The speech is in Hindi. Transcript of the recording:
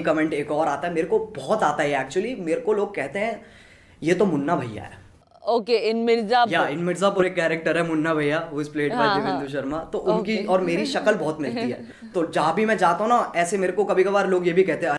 कमेंट एक और आता है मेरे को बहुत आता है एक्चुअली मेरे को लोग कहते हैं ये तो मुन्ना भैया है ओके इन मिर्जापुर या इन मिर्जापुर एक कैरेक्टर है Munna Bhaiya who is played by Devendra Sharma तो उनकी और मेरी शक्ल बहुत मिलती है तो जहाँ भी मैं जाता हूँ ना ऐसे मेरे को कभी कभार लोग ये भी कहते हैं